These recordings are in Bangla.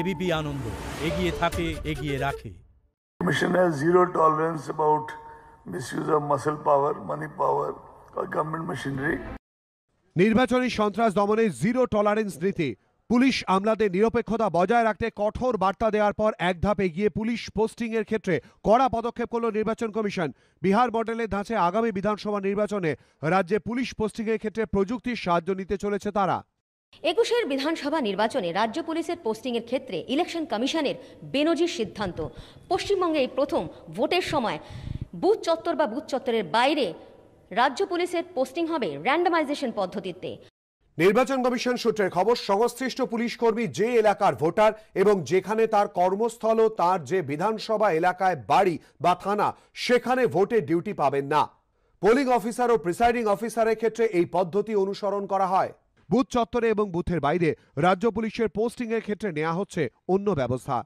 এবিপি আনন্দ এগিয়ে থাকে এগিয়ে রাখে commission has zero tolerance about misuse of muscle power money power or government machinery নির্বাচনী সন্ত্রাস দমনে জিরো টলারেন্স নীতি পুলিশ আমলাদের নিরপেক্ষতা বজায় রাখতে কঠোর বার্তা দেওয়ার পর এক ধাপ এগিয়ে পুলিশ পোস্টিং এর ক্ষেত্রে কড়া পদক্ষেপ করল নির্বাচন কমিশন বিহার মডেলের ধাঁচে আগামী বিধানসভা নির্বাচনে রাজ্যে পুলিশ পোস্টিং এর ক্ষেত্রে প্রযুক্তির সাহায্য নিতে চলেছে তারা একুশের বিধানসভা নির্বাচনে রাজ্য পুলিশের পোস্টিংয়ের ক্ষেত্রে ইলেকশন কমিশনের বেনজির সিদ্ধান্ত পশ্চিমবঙ্গে এই প্রথম ভোটের সময় বুথ চত্বর বা বুথ চত্বরের বাইরে রাজ্য পুলিশের পোস্টিং হবে র্যান্ডমাইজেশন পদ্ধতিতে নির্বাচন কমিশন সূত্রের খবর সংশ্লিষ্ট পুলিশ কর্মী যে এলাকার ভোটার এবং যেখানে তার কর্মস্থল ও তার যে বিধানসভা এলাকায় বাড়ি বা থানা সেখানে ভোটে ডিউটি পাবেন না পোলিং অফিসার ও প্রিসাইডিং অফিসারের ক্ষেত্রে এই পদ্ধতি অনুসরণ করা হয় বুথ চত্বরে এবং বুথের বাইরে রাজ্য পুলিশের পোস্টিংয়ের ক্ষেত্রে নেওয়া হচ্ছে অন্য ব্যবস্থা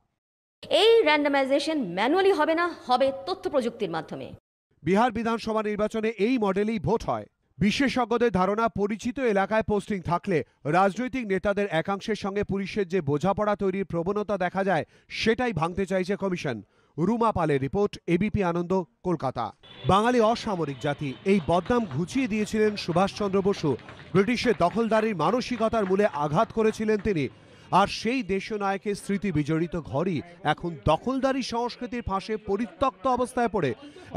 এই র্যান্ডমাইজেশন ম্যানুয়ালি হবে না হবে তথ্য প্রযুক্তির মাধ্যমে বিহার বিধানসভা নির্বাচনে এই মডেলেই ভোট হয় বিশেষজ্ঞদের ধারণা পরিচিত এলাকায় পোস্টিং থাকলে রাজনৈতিক নেতাদের একাংশের সঙ্গে পুলিশের যে বোঝাপড়া তৈরির প্রবণতা দেখা যায় সেটাই ভাঙতে চাইছে কমিশন রুমা পালের রিপোর্ট এবিপি আনন্দ কলকাতা বাঙালি অসামরিক জাতি এই বদনাম ঘুচিয়ে দিয়েছিলেন সুভাষচন্দ্র বসু ব্রিটিশের দখলদারির মানসিকতার মূলে আঘাত করেছিলেন তিনি আর সেই নায়কের স্মৃতি বিজড়িত ঘরই এখন দখলদারি সংস্কৃতির ফাঁসে পরিত্যক্ত অবস্থায় পড়ে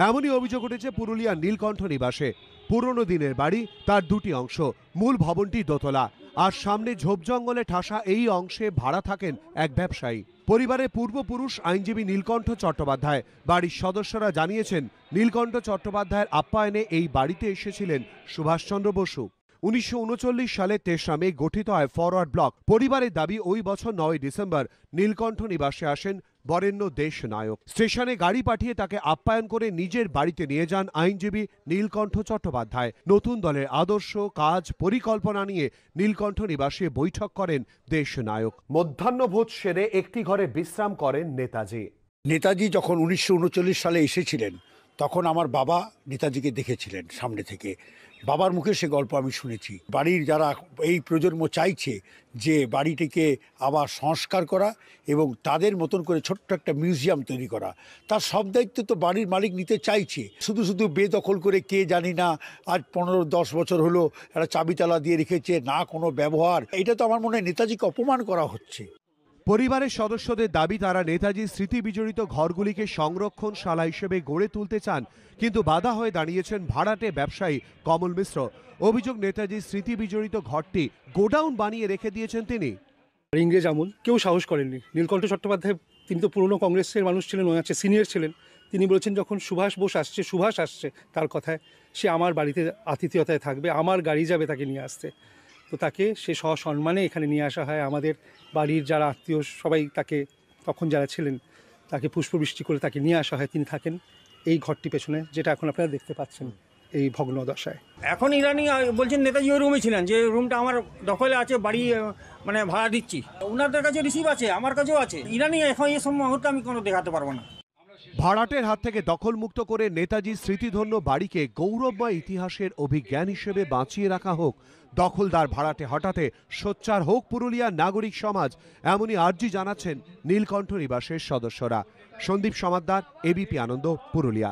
এমনই অভিযোগ উঠেছে পুরুলিয়ার নীলকণ্ঠ নিবাসে পুরনো দিনের বাড়ি তার দুটি অংশ মূল ভবনটি দোতলা আর সামনে ঝোপ জঙ্গলে ঠাসা এই অংশে ভাড়া থাকেন এক ব্যবসায়ী পরিবারের পূর্বপুরুষ আইনজীবী নীলকণ্ঠ চট্টোপাধ্যায় বাড়ির সদস্যরা জানিয়েছেন নীলকণ্ঠ চট্টোপাধ্যায়ের আপ্যায়নে এই বাড়িতে এসেছিলেন সুভাষচন্দ্র বসু উনিশশো সালে তেসরা মে গঠিত হয় ফরওয়ার্ড ব্লক পরিবারের দাবি ওই বছর নয় ডিসেম্বর নীলকণ্ঠ নিবাসে আসেন বরেণ্য দেশ নায়ক স্টেশনে গাড়ি পাঠিয়ে তাকে আপ্যায়ন করে নিজের বাড়িতে নিয়ে যান আইনজীবী নীলকণ্ঠ চট্টোপাধ্যায় নতুন দলের আদর্শ কাজ পরিকল্পনা নিয়ে নীলকণ্ঠ নিবাসে বৈঠক করেন দেশ নায়ক মধ্যাহ্নভোজ সেরে একটি ঘরে বিশ্রাম করেন নেতাজি নেতাজি যখন উনিশশো সালে এসেছিলেন তখন আমার বাবা নেতাজিকে দেখেছিলেন সামনে থেকে বাবার মুখে সে গল্প আমি শুনেছি বাড়ির যারা এই প্রজন্ম চাইছে যে বাড়িটিকে আবার সংস্কার করা এবং তাদের মতন করে ছোট্ট একটা মিউজিয়াম তৈরি করা তার সব দায়িত্ব তো বাড়ির মালিক নিতে চাইছে শুধু শুধু বেদখল করে কে জানি না আজ পনেরো দশ বছর হলো একটা চাবিতালা দিয়ে রেখেছে না কোনো ব্যবহার এটা তো আমার মনে হয় নেতাজিকে অপমান করা হচ্ছে পরিবারের সদস্যদের দাবি তারা নেতাজির স্মৃতি বিজড়িত ঘরগুলিকে সংরক্ষণশালা হিসেবে গড়ে তুলতে চান কিন্তু বাধা হয়ে দাঁড়িয়েছেন ভাড়াটে ব্যবসায়ী কমল মিশ্র অভিযোগ নেতাজির স্মৃতি বিজড়িত ঘরটি গোডাউন বানিয়ে রেখে দিয়েছেন তিনি ইংরেজ আমল কেউ সাহস করেননি নীলকণ্ঠ চট্টোপাধ্যায় তিনি তো পুরনো কংগ্রেসের মানুষ ছিলেন আছে সিনিয়র ছিলেন তিনি বলেছেন যখন সুভাষ বোস আসছে সুভাষ আসছে তার কথায় সে আমার বাড়িতে আতিথেয়তায় থাকবে আমার গাড়ি যাবে তাকে নিয়ে আসতে তো তাকে সে সসম্মানে এখানে নিয়ে আসা হয় আমাদের বাড়ির যারা আত্মীয় সবাই তাকে তখন যারা ছিলেন তাকে পুষ্পবৃষ্টি করে তাকে নিয়ে আসা হয় তিনি থাকেন এই ঘরটি পেছনে যেটা এখন আপনারা দেখতে পাচ্ছেন এই ভগ্ন দশায় এখন ইরানি বলছেন নেতাজি ওই রুমে ছিলেন যে রুমটা আমার দখলে আছে বাড়ি মানে ভাড়া দিচ্ছি ওনাদের কাছে রিসিভ আছে আমার কাছেও আছে ইরানি এখন এই সব মুহূর্তে আমি কোনো দেখাতে পারবো না ভাড়াটের হাত থেকে দখলমুক্ত করে নেতাজি স্মৃতিধন্য বাড়িকে গৌরবময় ইতিহাসের অভিজ্ঞান হিসেবে বাঁচিয়ে রাখা হোক দখলদার ভাড়াটে হঠাতে সোচ্চার হোক পুরুলিয়ার নাগরিক সমাজ এমনই আর্জি জানাচ্ছেন নীলকণ্ঠ নিবাসের সদস্যরা সন্দীপ সমাদ্দার এবিপি আনন্দ পুরুলিয়া